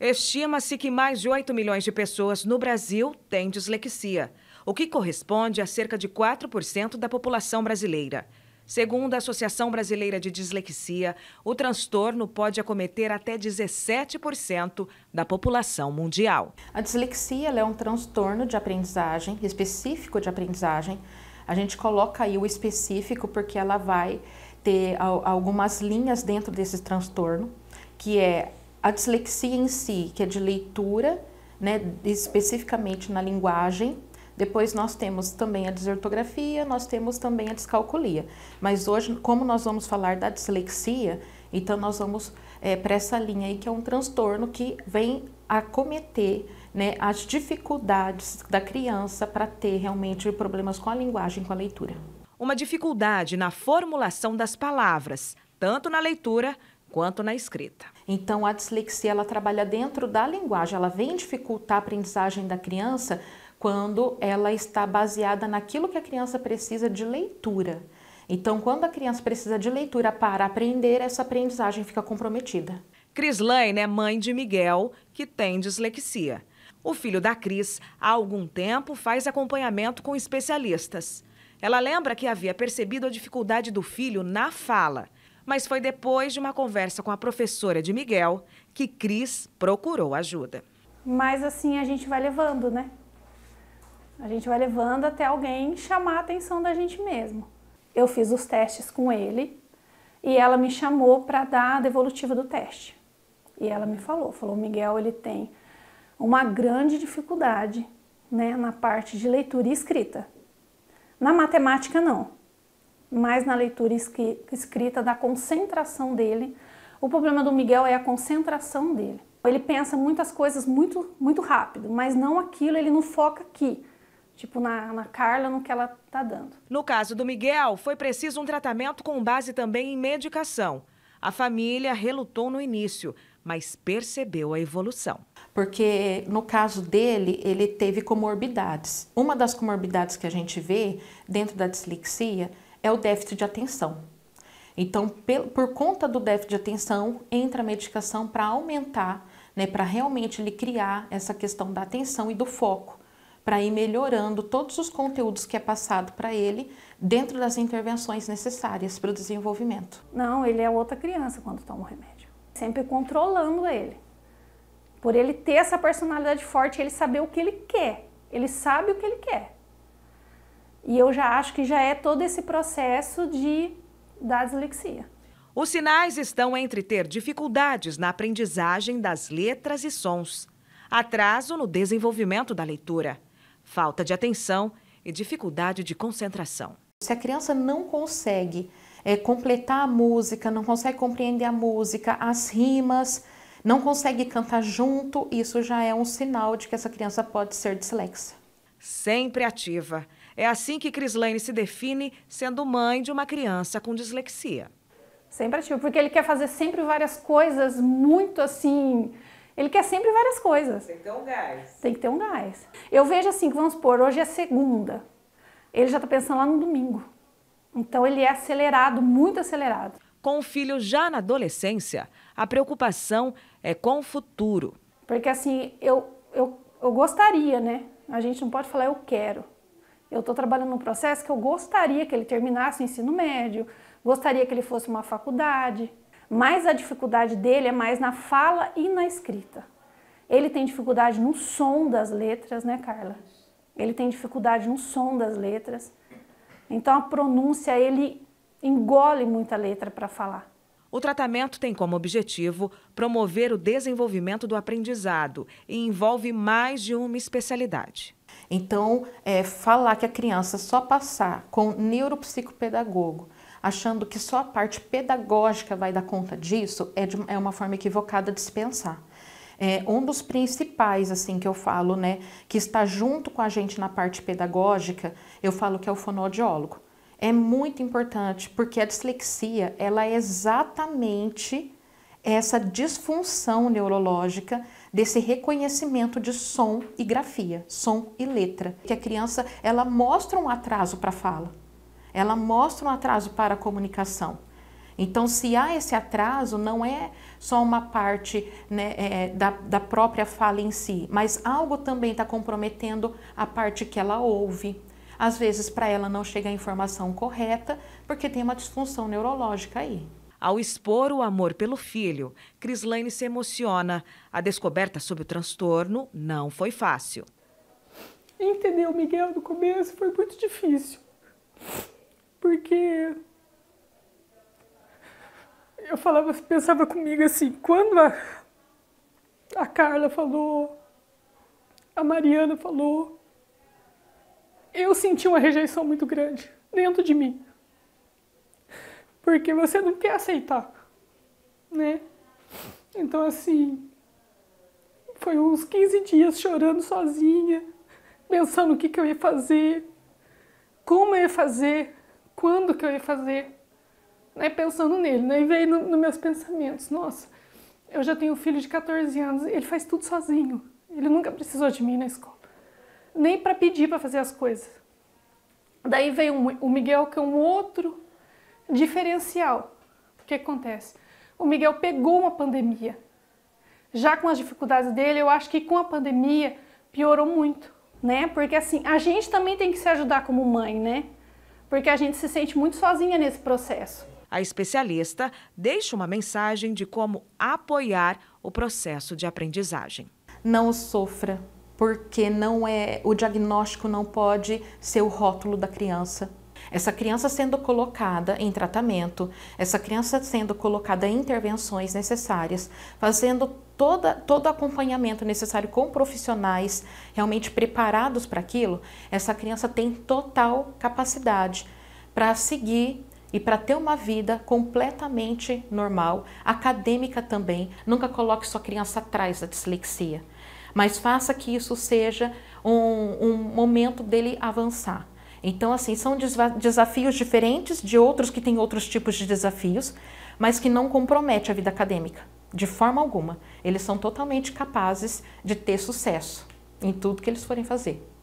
Estima-se que mais de 8 milhões de pessoas no Brasil têm dislexia, o que corresponde a cerca de 4% da população brasileira. Segundo a Associação Brasileira de Dislexia, o transtorno pode acometer até 17% da população mundial. A dislexia é um transtorno de aprendizagem, específico de aprendizagem. A gente coloca aí o específico porque ela vai ter algumas linhas dentro desse transtorno, que é a dislexia em si, que é de leitura, né, especificamente na linguagem. Depois nós temos também a desortografia, nós temos também a descalculia. Mas hoje, como nós vamos falar da dislexia, então nós vamos é, para essa linha aí que é um transtorno que vem acometer né, as dificuldades da criança para ter realmente problemas com a linguagem, com a leitura. Uma dificuldade na formulação das palavras, tanto na leitura quanto na escrita. Então a dislexia ela trabalha dentro da linguagem, ela vem dificultar a aprendizagem da criança quando ela está baseada naquilo que a criança precisa de leitura. Então, quando a criança precisa de leitura para aprender, essa aprendizagem fica comprometida. Cris Lane é mãe de Miguel, que tem dislexia. O filho da Cris, há algum tempo, faz acompanhamento com especialistas. Ela lembra que havia percebido a dificuldade do filho na fala mas foi depois de uma conversa com a professora de Miguel que Cris procurou ajuda. Mas assim a gente vai levando, né? A gente vai levando até alguém chamar a atenção da gente mesmo. Eu fiz os testes com ele e ela me chamou para dar a devolutiva do teste. E ela me falou, falou, Miguel, ele tem uma grande dificuldade né, na parte de leitura e escrita. Na matemática, não mais na leitura escrita da concentração dele. O problema do Miguel é a concentração dele. Ele pensa muitas coisas muito, muito rápido, mas não aquilo, ele não foca aqui tipo na, na Carla, no que ela está dando. No caso do Miguel, foi preciso um tratamento com base também em medicação. A família relutou no início, mas percebeu a evolução. Porque no caso dele, ele teve comorbidades. Uma das comorbidades que a gente vê dentro da dislexia é o déficit de atenção. Então, por conta do déficit de atenção, entra a medicação para aumentar, né, para realmente ele criar essa questão da atenção e do foco, para ir melhorando todos os conteúdos que é passado para ele dentro das intervenções necessárias para o desenvolvimento. Não, ele é outra criança quando toma o remédio, sempre controlando ele. Por ele ter essa personalidade forte, ele saber o que ele quer, ele sabe o que ele quer. E eu já acho que já é todo esse processo de, da dislexia. Os sinais estão entre ter dificuldades na aprendizagem das letras e sons, atraso no desenvolvimento da leitura, falta de atenção e dificuldade de concentração. Se a criança não consegue é, completar a música, não consegue compreender a música, as rimas, não consegue cantar junto, isso já é um sinal de que essa criança pode ser dislexa. Sempre ativa é assim que Crislane se define sendo mãe de uma criança com dislexia. Sempre ativo, porque ele quer fazer sempre várias coisas muito assim. Ele quer sempre várias coisas. Tem que ter um gás. Tem que ter um gás. Eu vejo assim, vamos supor, hoje é segunda. Ele já está pensando lá no domingo. Então ele é acelerado, muito acelerado. Com o filho já na adolescência, a preocupação é com o futuro. Porque assim, eu, eu, eu gostaria, né? A gente não pode falar eu quero. Eu estou trabalhando num processo que eu gostaria que ele terminasse o ensino médio, gostaria que ele fosse uma faculdade, mas a dificuldade dele é mais na fala e na escrita. Ele tem dificuldade no som das letras, né, Carla? Ele tem dificuldade no som das letras. Então a pronúncia ele engole muita letra para falar. O tratamento tem como objetivo promover o desenvolvimento do aprendizado e envolve mais de uma especialidade. Então, é, falar que a criança só passar com neuropsicopedagogo, achando que só a parte pedagógica vai dar conta disso, é, de, é uma forma equivocada de se pensar. É, um dos principais, assim, que eu falo, né, que está junto com a gente na parte pedagógica, eu falo que é o fonoaudiólogo é muito importante, porque a dislexia, ela é exatamente essa disfunção neurológica desse reconhecimento de som e grafia, som e letra, que a criança ela mostra um atraso para a fala, ela mostra um atraso para a comunicação. Então, se há esse atraso, não é só uma parte né, é, da, da própria fala em si, mas algo também está comprometendo a parte que ela ouve, às vezes, para ela não chega a informação correta, porque tem uma disfunção neurológica aí. Ao expor o amor pelo filho, Crislaine se emociona. A descoberta sobre o transtorno não foi fácil. Entender o Miguel no começo foi muito difícil. Porque eu falava, pensava comigo assim, quando a, a Carla falou, a Mariana falou, eu senti uma rejeição muito grande dentro de mim. Porque você não quer aceitar, né? Então, assim, foi uns 15 dias chorando sozinha, pensando o que, que eu ia fazer, como eu ia fazer, quando que eu ia fazer, né? Pensando nele, né? E veio nos no meus pensamentos, nossa, eu já tenho um filho de 14 anos, ele faz tudo sozinho, ele nunca precisou de mim na escola nem para pedir para fazer as coisas. Daí veio o Miguel, que é um outro diferencial. O que acontece? O Miguel pegou uma pandemia. Já com as dificuldades dele, eu acho que com a pandemia piorou muito, né? Porque assim, a gente também tem que se ajudar como mãe, né? Porque a gente se sente muito sozinha nesse processo. A especialista deixa uma mensagem de como apoiar o processo de aprendizagem. Não sofra, porque não é o diagnóstico não pode ser o rótulo da criança. Essa criança sendo colocada em tratamento, essa criança sendo colocada em intervenções necessárias, fazendo toda, todo acompanhamento necessário com profissionais realmente preparados para aquilo, essa criança tem total capacidade para seguir e para ter uma vida completamente normal, acadêmica também. Nunca coloque sua criança atrás da dislexia mas faça que isso seja um, um momento dele avançar. Então, assim, são desafios diferentes de outros que têm outros tipos de desafios, mas que não compromete a vida acadêmica, de forma alguma. Eles são totalmente capazes de ter sucesso em tudo que eles forem fazer.